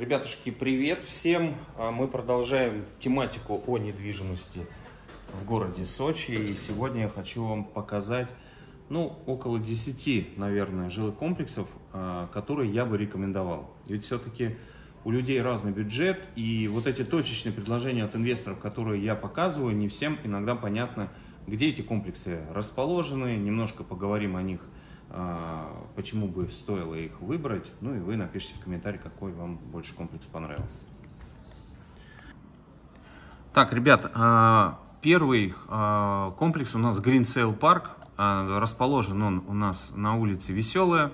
Ребятушки, привет всем! А, мы продолжаем тематику о недвижимости в городе Сочи. И сегодня я хочу вам показать, ну, около 10, наверное, жилых комплексов, а, которые я бы рекомендовал. Ведь все-таки у людей разный бюджет, и вот эти точечные предложения от инвесторов, которые я показываю, не всем иногда понятно, где эти комплексы расположены. Немножко поговорим о них – а, почему бы стоило их выбрать. Ну и вы напишите в комментарии, какой вам больше комплекс понравился. Так, ребят, а, первый а, комплекс у нас Green Sail Park. Расположен он у нас на улице Веселая.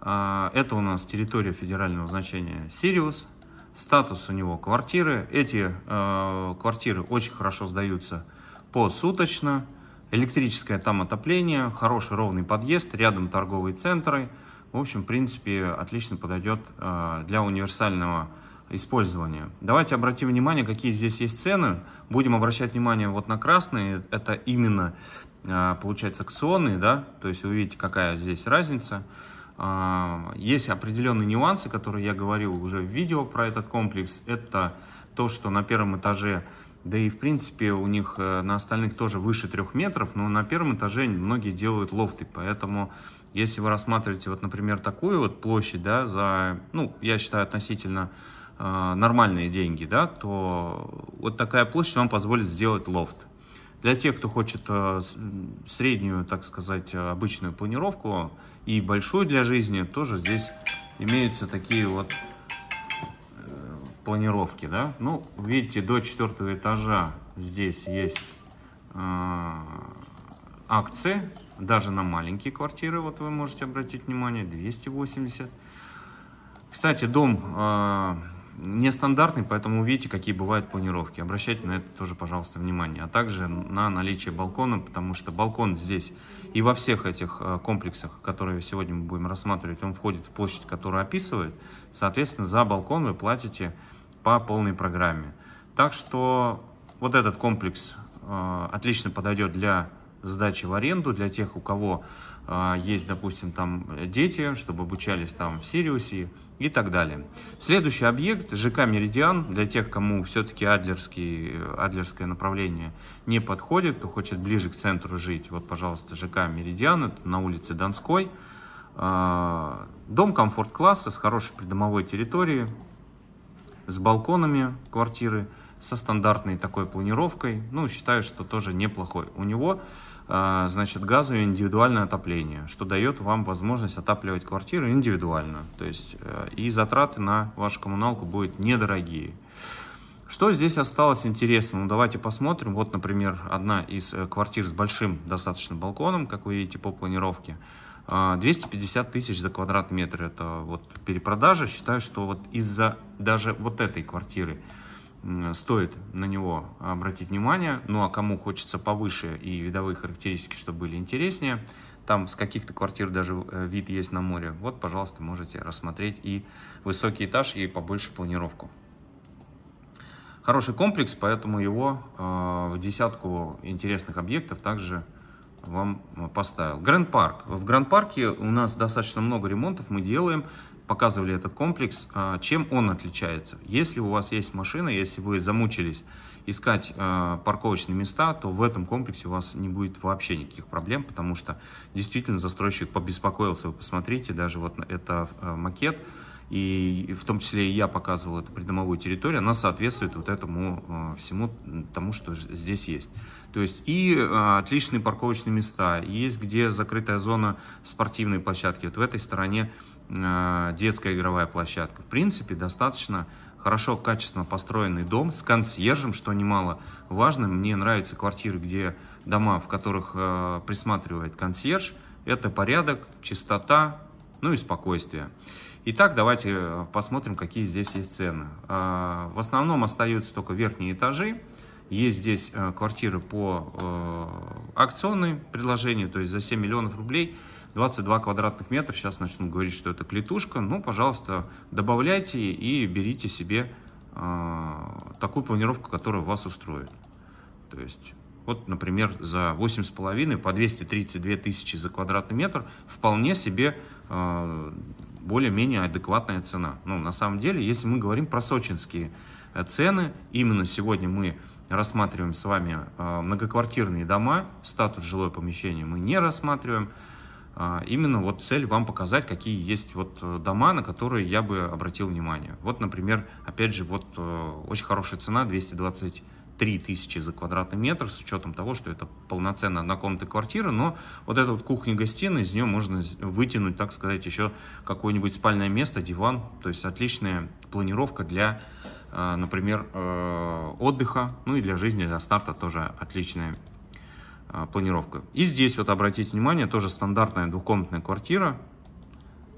Это у нас территория федерального значения Сириус. Статус у него квартиры. Эти квартиры очень хорошо сдаются посуточно. суточно Электрическое там отопление, хороший ровный подъезд, рядом торговые центры. В общем, в принципе, отлично подойдет э, для универсального использования. Давайте обратим внимание, какие здесь есть цены. Будем обращать внимание вот на красные. Это именно, э, получается, акционные, да? То есть вы видите, какая здесь разница. Э, есть определенные нюансы, которые я говорил уже в видео про этот комплекс. Это то, что на первом этаже да и, в принципе, у них э, на остальных тоже выше трех метров, но на первом этаже многие делают лофты, поэтому если вы рассматриваете, вот, например, такую вот площадь, да, за, ну, я считаю, относительно э, нормальные деньги, да, то вот такая площадь вам позволит сделать лофт. Для тех, кто хочет э, среднюю, так сказать, обычную планировку и большую для жизни, тоже здесь имеются такие вот планировки, да. Ну, видите, до четвертого этажа здесь есть э, акции, даже на маленькие квартиры, вот вы можете обратить внимание, 280. Кстати, дом э, нестандартный, поэтому увидите, какие бывают планировки. Обращайте на это тоже, пожалуйста, внимание. А также на наличие балкона, потому что балкон здесь и во всех этих э, комплексах, которые сегодня мы будем рассматривать, он входит в площадь, которую описывает. Соответственно, за балкон вы платите по полной программе. Так что вот этот комплекс э, отлично подойдет для сдачи в аренду, для тех, у кого а, есть, допустим, там э, дети, чтобы обучались там в Сириусе и так далее. Следующий объект – ЖК «Меридиан». Для тех, кому все-таки адлерский, э, адлерское направление не подходит, кто хочет ближе к центру жить, вот, пожалуйста, ЖК «Меридиан», это на улице Донской. А, дом комфорт-класса с хорошей придомовой территорией, с балконами квартиры, со стандартной такой планировкой. Ну, считаю, что тоже неплохой. У него а, значит, газовое индивидуальное отопление, что дает вам возможность отапливать квартиру индивидуально. То есть э, и затраты на вашу коммуналку будут недорогие. Что здесь осталось интересного? Ну, давайте посмотрим. Вот, например, одна из э, квартир с большим достаточно балконом, как вы видите по планировке. 250 а, тысяч за квадратный метр. Это вот перепродажа. Считаю, что вот из-за даже вот этой квартиры стоит на него обратить внимание. Ну а кому хочется повыше и видовые характеристики, чтобы были интереснее, там с каких-то квартир даже э, вид есть на море, вот, пожалуйста, можете рассмотреть и высокий этаж, и побольше планировку. Хороший комплекс, поэтому его э, в десятку интересных объектов также вам э, поставил. Гранд Парк. В Гранд Парке у нас достаточно много ремонтов мы делаем показывали этот комплекс, а, чем он отличается. Если у вас есть машина, если вы замучились искать а, парковочные места, то в этом комплексе у вас не будет вообще никаких проблем, потому что действительно застройщик побеспокоился. Вы посмотрите, даже вот это а, макет, и в том числе и я показывал эту придомовую территорию, она соответствует вот этому всему тому, что здесь есть. То есть и отличные парковочные места, есть где закрытая зона спортивной площадки. Вот в этой стороне Э, детская игровая площадка. В принципе, достаточно хорошо, качественно построенный дом с консьержем, что немало важно. Мне нравятся квартиры, где дома, в которых э, присматривает консьерж. Это порядок, чистота, ну и спокойствие. Итак, давайте э, посмотрим, какие здесь есть цены. Э, в основном остаются только верхние этажи. Есть здесь э, квартиры по э, акционной предложению, то есть за 7 миллионов рублей – 22 квадратных метра, сейчас начнут говорить, что это клетушка, ну, пожалуйста, добавляйте и берите себе э, такую планировку, которая вас устроит. То есть, вот, например, за 8,5 по 232 тысячи за квадратный метр вполне себе э, более-менее адекватная цена. Ну, на самом деле, если мы говорим про сочинские э, цены, именно сегодня мы рассматриваем с вами а, многоквартирные дома, статус жилое помещение мы не рассматриваем, а, именно вот цель вам показать, какие есть вот э, дома, на которые я бы обратил внимание. Вот, например, опять же, вот э, очень хорошая цена, 223 тысячи за квадратный метр, с учетом того, что это полноценно однокомнатная квартира, но вот эта вот кухня-гостиная, из нее можно вытянуть, так сказать, еще какое-нибудь спальное место, диван, то есть отличная планировка для, э, например, отдыха, ну и для жизни, для старта тоже отличная а, планировка. И здесь вот обратите внимание, тоже стандартная двухкомнатная квартира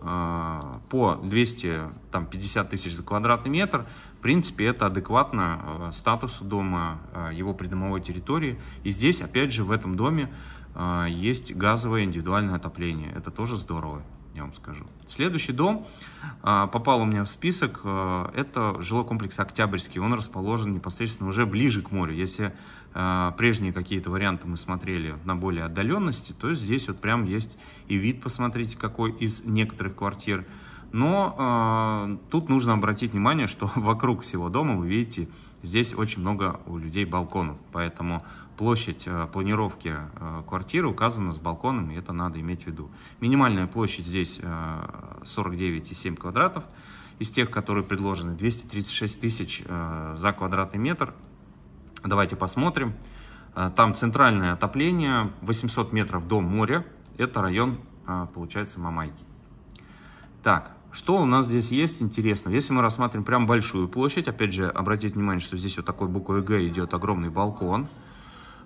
а, по 250 тысяч за квадратный метр. В принципе, это адекватно а, статусу дома, его придомовой территории. И здесь, опять же, в этом доме есть газовое индивидуальное отопление. Это тоже здорово я вам скажу. Следующий дом а, попал у меня в список. А, это жилой комплекс Октябрьский. Он расположен непосредственно уже ближе к морю. Если а, прежние какие-то варианты мы смотрели на более отдаленности, то здесь вот прям есть и вид, посмотрите, какой из некоторых квартир. Но э, тут нужно обратить внимание, что вокруг всего дома вы видите Здесь очень много у людей балконов, поэтому площадь э, планировки э, квартиры указана с балконами, это надо иметь в виду. Минимальная площадь здесь 49,7 э, квадратов. Из тех, которые предложены, 236 тысяч за квадратный метр. Давайте посмотрим. Там центральное отопление, 800 метров до моря. Это район, получается, Мамайки. Так, что у нас здесь есть интересно? Если мы рассматриваем прям большую площадь, опять же, обратите внимание, что здесь вот такой буквой «Г» идет огромный балкон.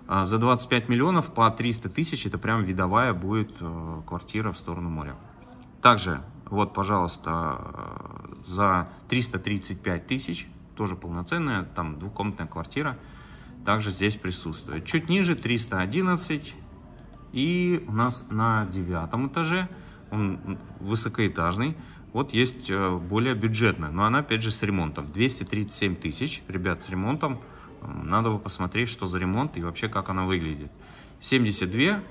А, за 25 миллионов по 300 тысяч это прям видовая будет э, квартира в сторону моря. Также, вот, пожалуйста, э, за 335 тысяч, тоже полноценная, там двухкомнатная квартира, также здесь присутствует. Чуть ниже 311 и у нас на девятом этаже, он высокоэтажный, вот есть э, более бюджетная, но она опять же с ремонтом. 237 тысяч, ребят, с ремонтом. Надо бы посмотреть, что за ремонт и вообще как она выглядит. 72,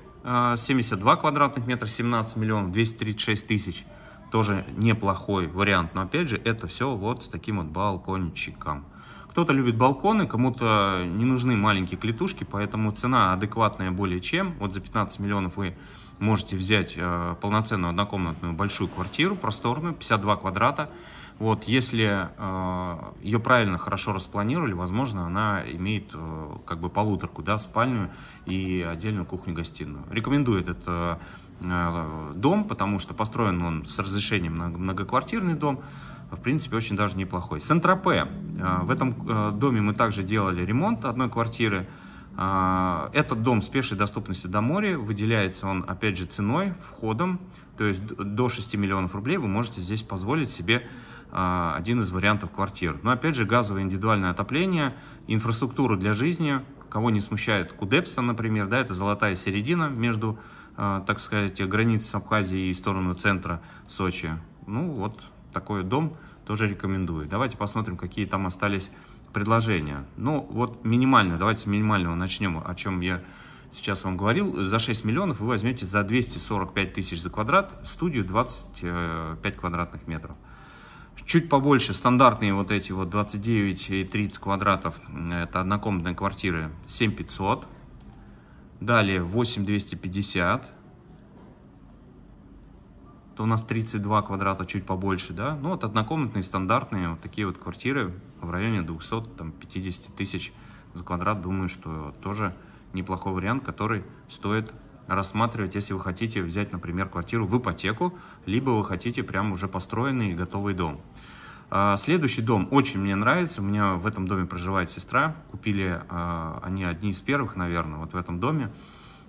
72 э, квадратных метра, 17 миллионов 236 тысяч. Тоже неплохой вариант, но опять же это все вот с таким вот балкончиком. Кто-то любит балконы, кому-то не нужны маленькие клетушки, поэтому цена адекватная более чем. Вот за 15 миллионов вы можете взять э, полноценную однокомнатную большую квартиру, просторную, 52 квадрата. Вот, если э, ее правильно, хорошо распланировали, возможно, она имеет э, как бы полуторку, да, спальню и отдельную кухню-гостиную. Рекомендую этот э, э, дом, потому что построен он с разрешением на многоквартирный дом в принципе, очень даже неплохой. Сентропе. Э, в этом э, доме мы также делали ремонт одной квартиры. Э, этот дом с пешей доступностью до моря, выделяется он, опять же, ценой, входом, то есть до 6 миллионов рублей вы можете здесь позволить себе один из вариантов квартир. Но, опять же, газовое индивидуальное отопление, инфраструктуру для жизни, кого не смущает Кудепса, например, да, это золотая середина между, так сказать, границ с и сторону центра Сочи. Ну вот, такой дом тоже рекомендую. Давайте посмотрим, какие там остались предложения. Ну, вот минимально, давайте с минимального начнем, о чем я сейчас вам говорил. За 6 миллионов вы возьмете за 245 тысяч за квадрат студию 25 э, квадратных метров. Чуть побольше стандартные вот эти вот 29 и 30 квадратов, э, это однокомнатные квартиры, 7500. Далее 8250 то у нас 32 квадрата, чуть побольше, да. Ну, вот однокомнатные стандартные вот такие вот квартиры в районе 250 тысяч за квадрат, думаю, что тоже неплохой вариант, который стоит рассматривать, если вы хотите взять, например, квартиру в ипотеку, либо вы хотите прям уже построенный и готовый дом. А, следующий дом очень мне нравится. У меня в этом доме проживает сестра. Купили а, они одни из первых, наверное, вот в этом доме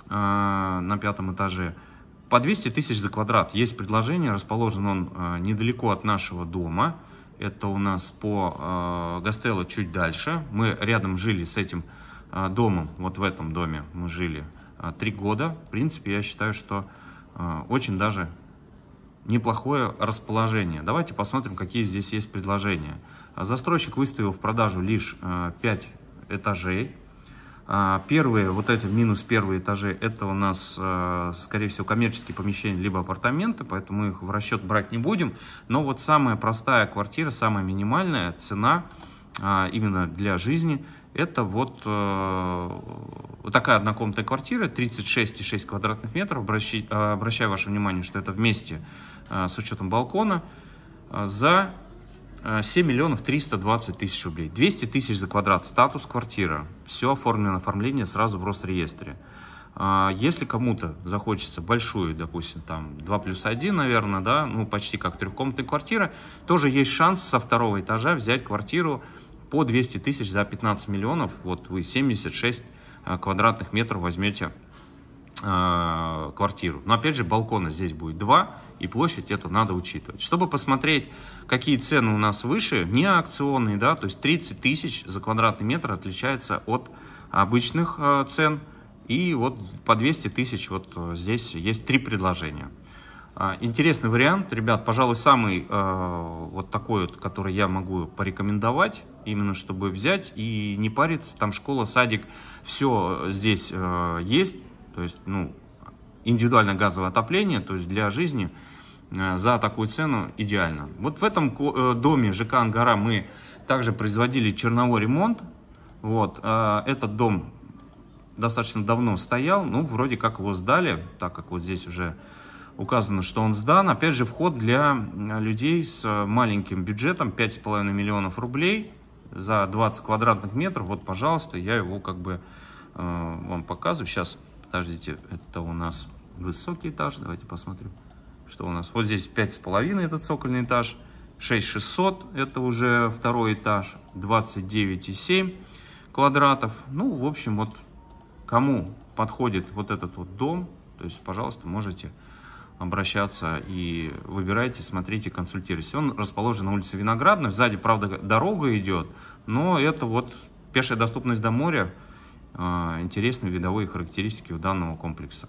а, на пятом этаже по 200 тысяч за квадрат. Есть предложение, расположен он э, недалеко от нашего дома. Это у нас по э, Гастелло чуть дальше. Мы рядом жили с этим э, домом, вот в этом доме мы жили э, три э, года. В принципе, я считаю, что э, очень даже неплохое расположение. Давайте посмотрим, какие здесь есть предложения. Застройщик выставил в продажу лишь э, 5 этажей. А, первые, вот эти минус первые этажи, это у нас, э, скорее всего, коммерческие помещения, либо апартаменты, поэтому их в расчет брать не будем. Но вот самая простая квартира, самая минимальная цена а, именно для жизни, это вот, э, вот такая однокомнатная квартира, 36,6 квадратных метров. Э, обращаю ваше внимание, что это вместе с учетом балкона за 7 э, миллионов 320 тысяч рублей. 200 тысяч за квадрат. Статус квартира. Все оформлено оформление сразу в Росреестре. Э, если кому-то захочется большую, допустим, там 2 плюс 1, наверное, да, ну почти как трехкомнатная квартира, тоже есть шанс со второго этажа взять квартиру по 200 тысяч за 15 миллионов. Вот вы 76 э, квадратных метров возьмете Э, квартиру. Но опять же, балкона здесь будет два, и площадь эту надо учитывать. Чтобы посмотреть, какие цены у нас выше, не акционные, да, то есть 30 тысяч за квадратный метр отличается от обычных э, цен. И вот по 200 тысяч вот э, здесь есть три предложения. А, интересный вариант, ребят, пожалуй, самый э, вот такой вот, который я могу порекомендовать, именно чтобы взять и не париться, там школа, садик, все здесь э, есть, то есть, ну, индивидуальное газовое отопление, то есть для жизни э, за такую цену идеально. Вот в этом э, доме ЖК «Ангара» мы также производили черновой ремонт. Вот, э, этот дом достаточно давно стоял, ну, вроде как его сдали, так как вот здесь уже указано, что он сдан. Опять же, вход для людей с маленьким бюджетом 5,5 миллионов рублей за 20 квадратных метров. Вот, пожалуйста, я его как бы вам показываю. Сейчас Подождите, это у нас высокий этаж. Давайте посмотрим, что у нас. Вот здесь 5,5 это цокольный этаж. 6600 это уже второй этаж. 29,7 квадратов. Ну, в общем, вот кому подходит вот этот вот дом, то есть, пожалуйста, можете обращаться и выбирайте, смотрите, консультируйтесь. Он расположен на улице Виноградной. Сзади, правда, дорога идет, но это вот пешая доступность до моря – а, интересные видовые характеристики у данного комплекса.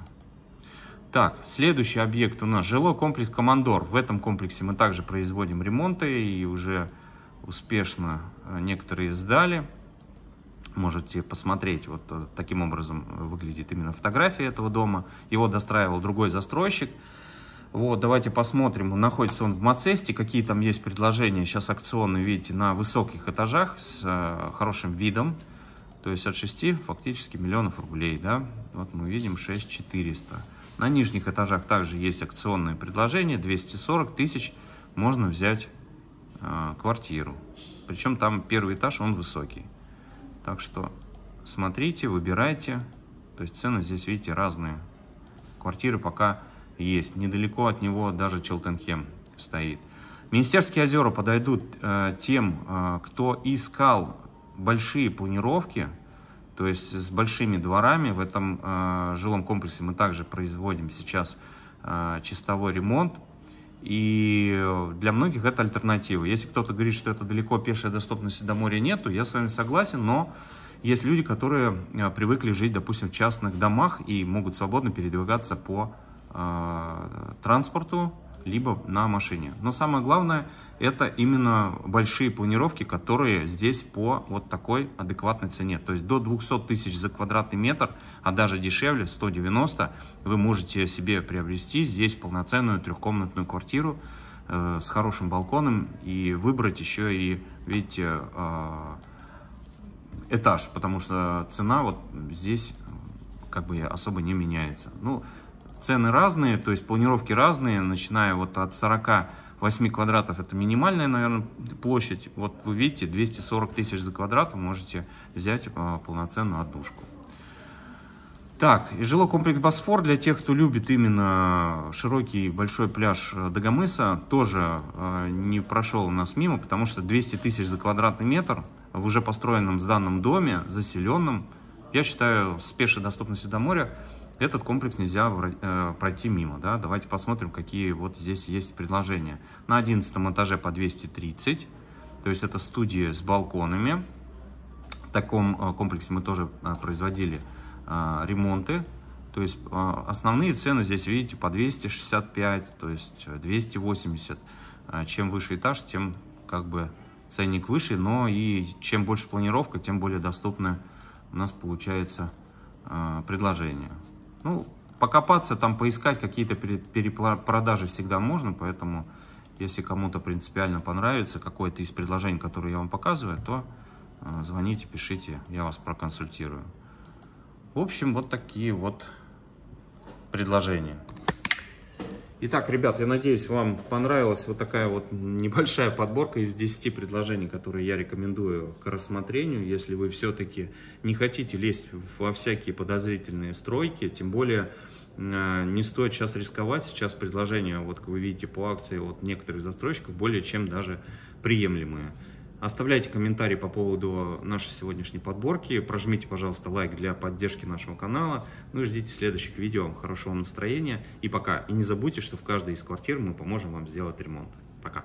Так, следующий объект у нас жилой комплекс «Командор». В этом комплексе мы также производим ремонты и уже успешно э, некоторые сдали. Можете посмотреть, вот э, таким образом э, выглядит именно фотография этого дома. Его достраивал другой застройщик. Вот, давайте посмотрим, находится он в Мацесте, какие там есть предложения. Сейчас акционы, видите, на высоких этажах с хорошим видом. То есть от 6 фактически миллионов рублей, да? Вот мы видим 6400. На нижних этажах также есть акционные предложения. 240 тысяч можно взять э, квартиру. Причем там первый этаж, он высокий. Так что смотрите, выбирайте. То есть цены здесь, видите, разные. Квартиры пока есть. Недалеко от него даже Челтенхем стоит. Министерские озера подойдут э, тем, э, кто искал большие планировки, то есть с большими дворами. В этом э, жилом комплексе мы также производим сейчас э, чистовой ремонт. И для многих это альтернатива. Если кто-то говорит, что это далеко, пешей доступности до моря нету, я с вами согласен, но есть люди, которые э, привыкли жить, допустим, в частных домах и могут свободно передвигаться по э, транспорту, либо на машине. Но самое главное, это именно большие планировки, которые здесь по вот такой адекватной цене. То есть до 200 тысяч за квадратный метр, а даже дешевле, 190, вы можете себе приобрести здесь полноценную трехкомнатную квартиру э, с хорошим балконом и выбрать еще и, видите, э, этаж, потому что цена вот здесь как бы особо не меняется. Ну, Цены разные, то есть планировки разные, начиная вот от 48 квадратов, это минимальная, наверное, площадь. Вот вы видите, 240 тысяч за квадрат вы можете взять а, полноценную отдушку. Так, и жилой комплекс «Босфор» для тех, кто любит именно широкий большой пляж э, Дагомыса, тоже э, не прошел у нас мимо, потому что 200 тысяч за квадратный метр в уже построенном сданном доме, заселенном, я считаю, с пешей до моря, этот комплекс нельзя э, пройти мимо. Да? Давайте посмотрим, какие вот здесь есть предложения. На 11 этаже по 230, то есть это студии с балконами. В таком э, комплексе мы тоже э, производили ремонты. То есть основные цены здесь, видите, по 265, то есть 280. Чем выше этаж, тем как бы ценник выше, но и чем больше планировка, тем более доступны у нас получается предложение. Ну, покопаться там, поискать какие-то перепродажи всегда можно, поэтому если кому-то принципиально понравится какое-то из предложений, которые я вам показываю, то э, звоните, пишите, я вас проконсультирую. В общем, вот такие вот предложения. Итак, ребят, я надеюсь, вам понравилась вот такая вот небольшая подборка из 10 предложений, которые я рекомендую к рассмотрению, если вы все-таки не хотите лезть во всякие подозрительные стройки, тем более не стоит сейчас рисковать, сейчас предложения, вот как вы видите по акции от некоторых застройщиков, более чем даже приемлемые. Оставляйте комментарии по поводу нашей сегодняшней подборки. Прожмите, пожалуйста, лайк для поддержки нашего канала. Ну и ждите следующих видео. Хорошего вам настроения и пока. И не забудьте, что в каждой из квартир мы поможем вам сделать ремонт. Пока.